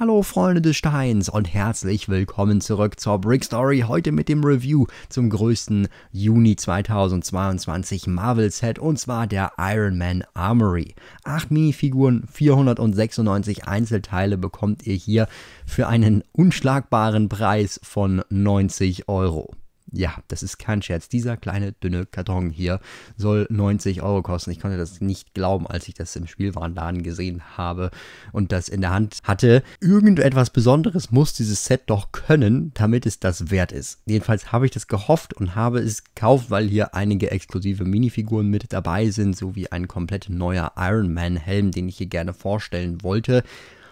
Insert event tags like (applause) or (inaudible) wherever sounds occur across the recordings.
Hallo Freunde des Steins und herzlich willkommen zurück zur Brick Story. Heute mit dem Review zum größten Juni 2022 Marvel Set und zwar der Iron Man Armory. Acht Minifiguren, 496 Einzelteile bekommt ihr hier für einen unschlagbaren Preis von 90 Euro. Ja, das ist kein Scherz. Dieser kleine, dünne Karton hier soll 90 Euro kosten. Ich konnte das nicht glauben, als ich das im Spielwarenladen gesehen habe und das in der Hand hatte. Irgendetwas Besonderes muss dieses Set doch können, damit es das wert ist. Jedenfalls habe ich das gehofft und habe es gekauft, weil hier einige exklusive Minifiguren mit dabei sind, sowie ein komplett neuer Iron Man Helm, den ich hier gerne vorstellen wollte.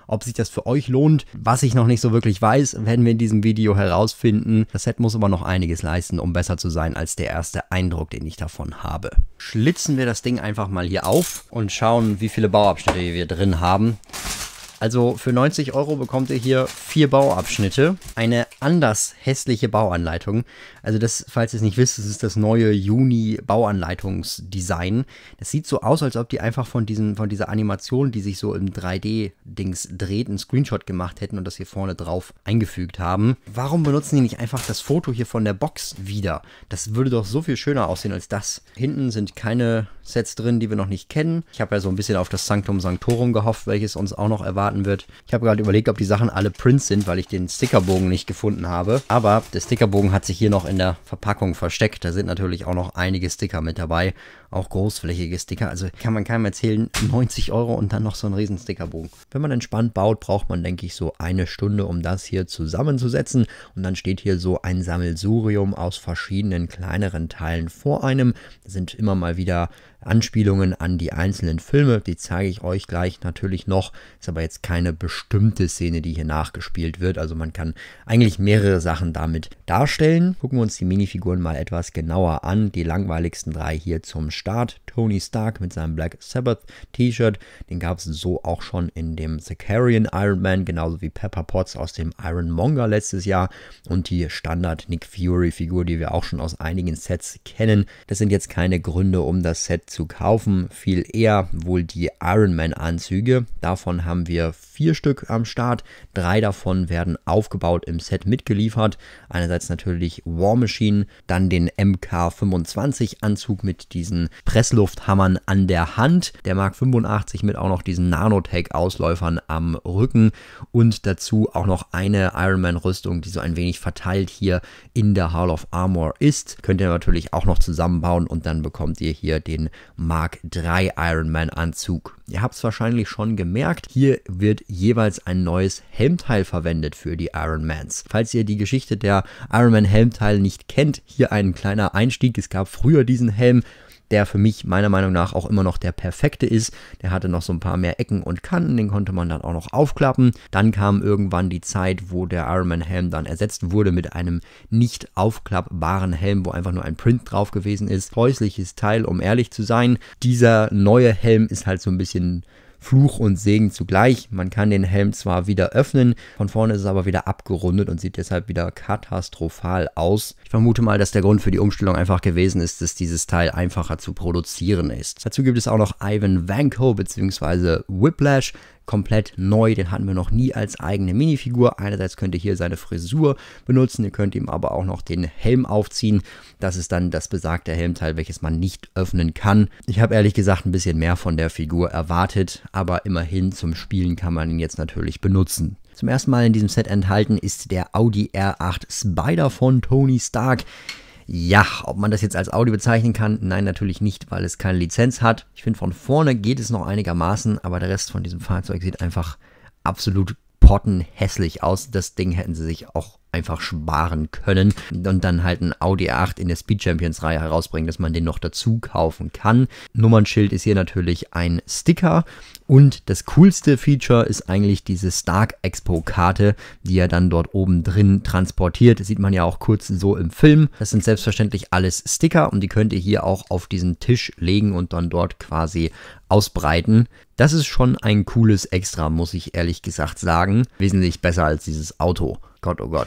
Ob sich das für euch lohnt, was ich noch nicht so wirklich weiß, werden wir in diesem Video herausfinden. Das Set muss aber noch einiges leisten, um besser zu sein als der erste Eindruck, den ich davon habe. Schlitzen wir das Ding einfach mal hier auf und schauen, wie viele Bauabschnitte wir drin haben. Also für 90 Euro bekommt ihr hier vier Bauabschnitte, eine anders hässliche Bauanleitung. Also das, falls ihr es nicht wisst, das ist das neue Juni Bauanleitungsdesign. Das sieht so aus, als ob die einfach von, diesem, von dieser Animation, die sich so im 3D-Dings dreht, einen Screenshot gemacht hätten und das hier vorne drauf eingefügt haben. Warum benutzen die nicht einfach das Foto hier von der Box wieder? Das würde doch so viel schöner aussehen als das. Hinten sind keine Sets drin, die wir noch nicht kennen. Ich habe ja so ein bisschen auf das Sanctum Sanctorum gehofft, welches uns auch noch erwarten wird. Ich habe gerade überlegt, ob die Sachen alle Prints sind, weil ich den Stickerbogen nicht gefunden habe. Aber der Stickerbogen hat sich hier noch in der Verpackung versteckt. Da sind natürlich auch noch einige Sticker mit dabei auch großflächige Sticker. Also kann man keinem erzählen, 90 Euro und dann noch so einen riesen Stickerbogen. Wenn man entspannt baut, braucht man, denke ich, so eine Stunde, um das hier zusammenzusetzen. Und dann steht hier so ein Sammelsurium aus verschiedenen kleineren Teilen vor einem. Das sind immer mal wieder Anspielungen an die einzelnen Filme. Die zeige ich euch gleich natürlich noch. Ist aber jetzt keine bestimmte Szene, die hier nachgespielt wird. Also man kann eigentlich mehrere Sachen damit darstellen. Gucken wir uns die Minifiguren mal etwas genauer an. Die langweiligsten drei hier zum Start. Tony Stark mit seinem Black Sabbath T-Shirt, den gab es so auch schon in dem Zakarian Iron Man, genauso wie Pepper Potts aus dem Iron Monger letztes Jahr und die Standard Nick Fury Figur, die wir auch schon aus einigen Sets kennen. Das sind jetzt keine Gründe, um das Set zu kaufen, viel eher wohl die Iron Man Anzüge. Davon haben wir vier Stück am Start, drei davon werden aufgebaut im Set mitgeliefert. Einerseits natürlich War Machine, dann den MK25 Anzug mit diesen Presslufthammern an der Hand, der Mark 85 mit auch noch diesen Nanotech-Ausläufern am Rücken und dazu auch noch eine Ironman-Rüstung, die so ein wenig verteilt hier in der Hall of Armor ist. Könnt ihr natürlich auch noch zusammenbauen und dann bekommt ihr hier den Mark 3 Ironman-Anzug. Ihr habt es wahrscheinlich schon gemerkt, hier wird jeweils ein neues Helmteil verwendet für die Ironmans. Falls ihr die Geschichte der Ironman-Helmteile nicht kennt, hier ein kleiner Einstieg. Es gab früher diesen Helm der für mich meiner Meinung nach auch immer noch der perfekte ist. Der hatte noch so ein paar mehr Ecken und Kanten, den konnte man dann auch noch aufklappen. Dann kam irgendwann die Zeit, wo der Ironman Helm dann ersetzt wurde mit einem nicht aufklappbaren Helm, wo einfach nur ein Print drauf gewesen ist. Häusliches Teil, um ehrlich zu sein. Dieser neue Helm ist halt so ein bisschen Fluch und Segen zugleich. Man kann den Helm zwar wieder öffnen, von vorne ist es aber wieder abgerundet und sieht deshalb wieder katastrophal aus. Ich vermute mal, dass der Grund für die Umstellung einfach gewesen ist, dass dieses Teil einfacher zu produzieren ist. Dazu gibt es auch noch Ivan Vanko bzw. Whiplash komplett neu. Den hatten wir noch nie als eigene Minifigur. Einerseits könnt ihr hier seine Frisur benutzen, ihr könnt ihm aber auch noch den Helm aufziehen. Das ist dann das besagte Helmteil, welches man nicht öffnen kann. Ich habe ehrlich gesagt ein bisschen mehr von der Figur erwartet, aber immerhin zum Spielen kann man ihn jetzt natürlich benutzen. Zum ersten Mal in diesem Set enthalten ist der Audi R8 Spider von Tony Stark. Ja, ob man das jetzt als Audi bezeichnen kann? Nein, natürlich nicht, weil es keine Lizenz hat. Ich finde, von vorne geht es noch einigermaßen, aber der Rest von diesem Fahrzeug sieht einfach absolut pottenhässlich aus. Das Ding hätten sie sich auch einfach sparen können und dann halt ein Audi A8 in der Speed Champions Reihe herausbringen, dass man den noch dazu kaufen kann. Nummernschild ist hier natürlich ein Sticker und das coolste Feature ist eigentlich diese Stark Expo Karte, die er dann dort oben drin transportiert. Das sieht man ja auch kurz so im Film. Das sind selbstverständlich alles Sticker und die könnt ihr hier auch auf diesen Tisch legen und dann dort quasi ausbreiten. Das ist schon ein cooles Extra, muss ich ehrlich gesagt sagen. Wesentlich besser als dieses Auto. Gott, oh Gott.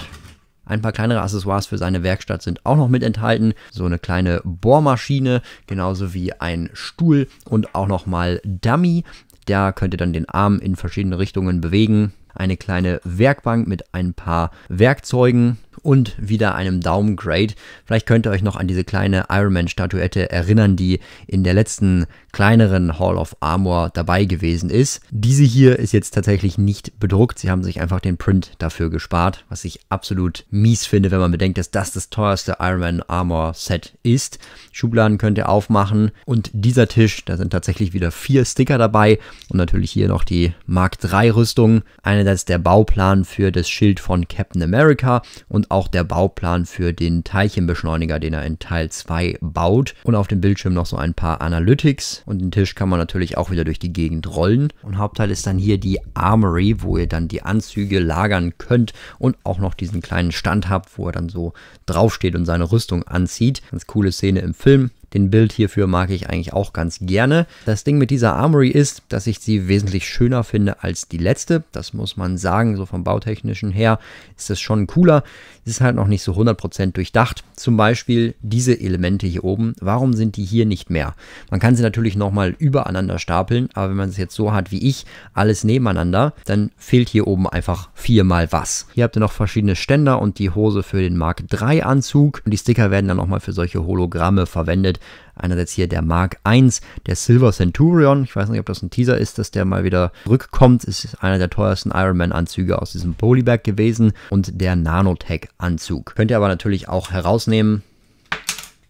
Ein paar kleinere Accessoires für seine Werkstatt sind auch noch mit enthalten. So eine kleine Bohrmaschine, genauso wie ein Stuhl und auch nochmal Dummy. Da könnt ihr dann den Arm in verschiedene Richtungen bewegen. Eine kleine Werkbank mit ein paar Werkzeugen und wieder einem Downgrade. Vielleicht könnt ihr euch noch an diese kleine Iron Man statuette erinnern, die in der letzten kleineren Hall of Armor dabei gewesen ist. Diese hier ist jetzt tatsächlich nicht bedruckt. Sie haben sich einfach den Print dafür gespart, was ich absolut mies finde, wenn man bedenkt, dass das das teuerste Iron Man Armor Set ist. Schubladen könnt ihr aufmachen und dieser Tisch, da sind tatsächlich wieder vier Sticker dabei und natürlich hier noch die Mark III Rüstung. Einerseits der Bauplan für das Schild von Captain America und auch der Bauplan für den Teilchenbeschleuniger, den er in Teil 2 baut. Und auf dem Bildschirm noch so ein paar Analytics und den Tisch kann man natürlich auch wieder durch die Gegend rollen. Und Hauptteil ist dann hier die Armory, wo ihr dann die Anzüge lagern könnt und auch noch diesen kleinen Stand habt, wo er dann so draufsteht und seine Rüstung anzieht. Ganz coole Szene im Film. Den Bild hierfür mag ich eigentlich auch ganz gerne. Das Ding mit dieser Armory ist, dass ich sie wesentlich schöner finde als die letzte. Das muss man sagen, so vom bautechnischen her ist das schon cooler. Es ist halt noch nicht so 100% durchdacht. Zum Beispiel diese Elemente hier oben. Warum sind die hier nicht mehr? Man kann sie natürlich nochmal übereinander stapeln, aber wenn man es jetzt so hat wie ich, alles nebeneinander, dann fehlt hier oben einfach viermal was. Hier habt ihr noch verschiedene Ständer und die Hose für den Mark III Anzug. Und die Sticker werden dann nochmal für solche Hologramme verwendet. Einerseits hier der Mark I, der Silver Centurion. Ich weiß nicht, ob das ein Teaser ist, dass der mal wieder rückkommt. Ist einer der teuersten Ironman-Anzüge aus diesem Polybag gewesen. Und der Nanotech-Anzug. Könnt ihr aber natürlich auch herausnehmen,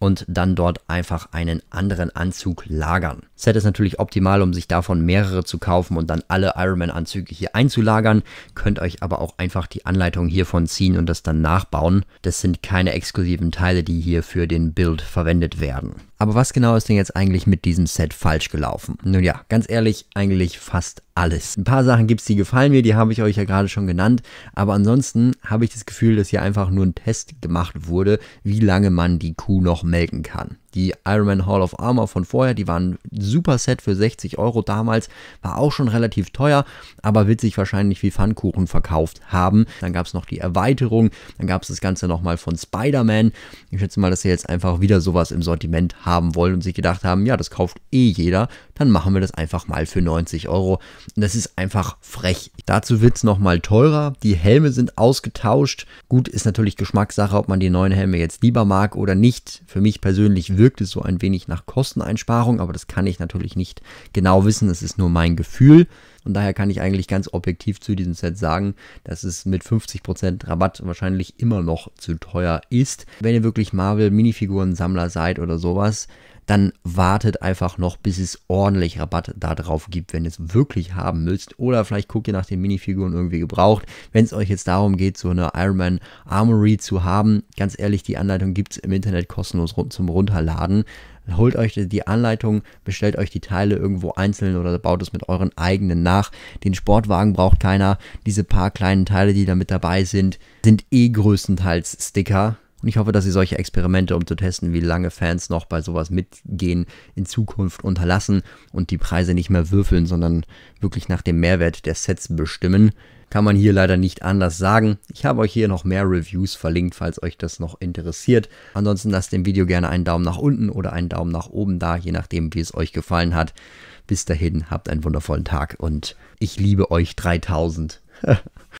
und dann dort einfach einen anderen Anzug lagern. Set ist natürlich optimal, um sich davon mehrere zu kaufen und dann alle Ironman-Anzüge hier einzulagern. Könnt euch aber auch einfach die Anleitung hiervon ziehen und das dann nachbauen. Das sind keine exklusiven Teile, die hier für den Build verwendet werden. Aber was genau ist denn jetzt eigentlich mit diesem Set falsch gelaufen? Nun ja, ganz ehrlich, eigentlich fast alles. Ein paar Sachen gibt es, die gefallen mir, die habe ich euch ja gerade schon genannt. Aber ansonsten habe ich das Gefühl, dass hier einfach nur ein Test gemacht wurde, wie lange man die Kuh noch melken kann die Iron Man Hall of Armor von vorher, die waren super Set für 60 Euro damals, war auch schon relativ teuer, aber wird sich wahrscheinlich wie Pfannkuchen verkauft haben. Dann gab es noch die Erweiterung, dann gab es das Ganze nochmal von Spider-Man. Ich schätze mal, dass sie jetzt einfach wieder sowas im Sortiment haben wollen und sich gedacht haben, ja, das kauft eh jeder, dann machen wir das einfach mal für 90 Euro. Und das ist einfach frech. Dazu wird es nochmal teurer, die Helme sind ausgetauscht. Gut, ist natürlich Geschmackssache, ob man die neuen Helme jetzt lieber mag oder nicht. Für mich persönlich wirkte so ein wenig nach Kosteneinsparung, aber das kann ich natürlich nicht genau wissen, das ist nur mein Gefühl. Und daher kann ich eigentlich ganz objektiv zu diesem Set sagen, dass es mit 50% Rabatt wahrscheinlich immer noch zu teuer ist. Wenn ihr wirklich Marvel-Minifiguren-Sammler seid oder sowas, dann wartet einfach noch, bis es ordentlich Rabatt darauf gibt, wenn ihr es wirklich haben müsst. Oder vielleicht guckt ihr nach den Minifiguren irgendwie gebraucht. Wenn es euch jetzt darum geht, so eine Iron Man Armory zu haben, ganz ehrlich, die Anleitung gibt es im Internet kostenlos zum Runterladen. Holt euch die Anleitung, bestellt euch die Teile irgendwo einzeln oder baut es mit euren eigenen nach. Den Sportwagen braucht keiner. Diese paar kleinen Teile, die da mit dabei sind, sind eh größtenteils Sticker. Und ich hoffe, dass sie solche Experimente, um zu testen, wie lange Fans noch bei sowas mitgehen, in Zukunft unterlassen und die Preise nicht mehr würfeln, sondern wirklich nach dem Mehrwert der Sets bestimmen. Kann man hier leider nicht anders sagen. Ich habe euch hier noch mehr Reviews verlinkt, falls euch das noch interessiert. Ansonsten lasst dem Video gerne einen Daumen nach unten oder einen Daumen nach oben da, je nachdem, wie es euch gefallen hat. Bis dahin, habt einen wundervollen Tag und ich liebe euch 3000. (laughs)